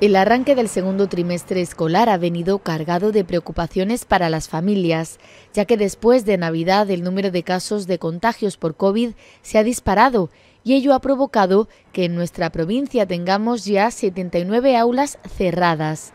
El arranque del segundo trimestre escolar ha venido cargado de preocupaciones para las familias, ya que después de Navidad el número de casos de contagios por COVID se ha disparado y ello ha provocado que en nuestra provincia tengamos ya 79 aulas cerradas.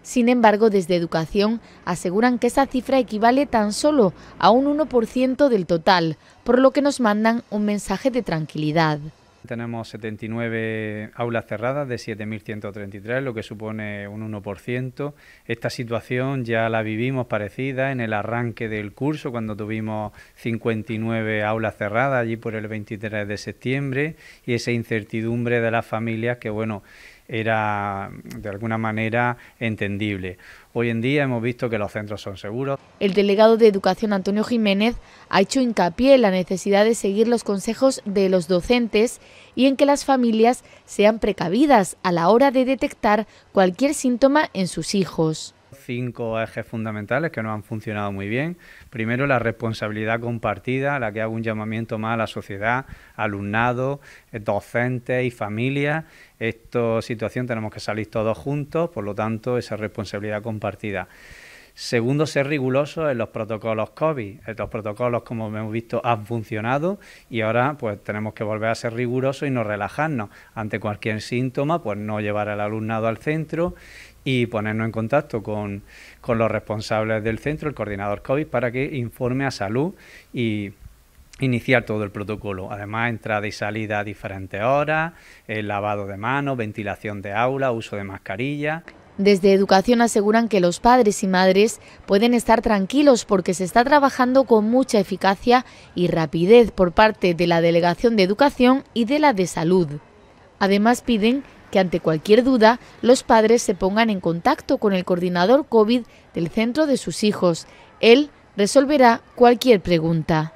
Sin embargo, desde Educación aseguran que esa cifra equivale tan solo a un 1% del total, por lo que nos mandan un mensaje de tranquilidad. Tenemos 79 aulas cerradas de 7.133, lo que supone un 1%. Esta situación ya la vivimos parecida en el arranque del curso, cuando tuvimos 59 aulas cerradas allí por el 23 de septiembre y esa incertidumbre de las familias que, bueno, era mm, de alguna manera entendible. Hoy en día hemos visto que los centros son seguros. El delegado de Educación Antonio Jiménez ha hecho hincapié en la necesidad de seguir los consejos de los docentes y en que las familias sean precavidas a la hora de detectar cualquier síntoma en sus hijos cinco ejes fundamentales que no han funcionado muy bien. Primero, la responsabilidad compartida, la que hago un llamamiento más a la sociedad, alumnado, eh, docentes y familias. Esta situación tenemos que salir todos juntos, por lo tanto, esa responsabilidad compartida. Segundo, ser riguroso en los protocolos COVID. Estos protocolos, como hemos visto, han funcionado y ahora pues tenemos que volver a ser rigurosos y no relajarnos. Ante cualquier síntoma, pues no llevar al alumnado al centro y ponernos en contacto con, con los responsables del centro, el coordinador COVID, para que informe a salud y iniciar todo el protocolo. Además, entrada y salida a diferentes horas, eh, lavado de manos, ventilación de aula, uso de mascarilla. Desde Educación aseguran que los padres y madres pueden estar tranquilos porque se está trabajando con mucha eficacia y rapidez por parte de la Delegación de Educación y de la de Salud. Además piden que ante cualquier duda los padres se pongan en contacto con el coordinador COVID del centro de sus hijos. Él resolverá cualquier pregunta.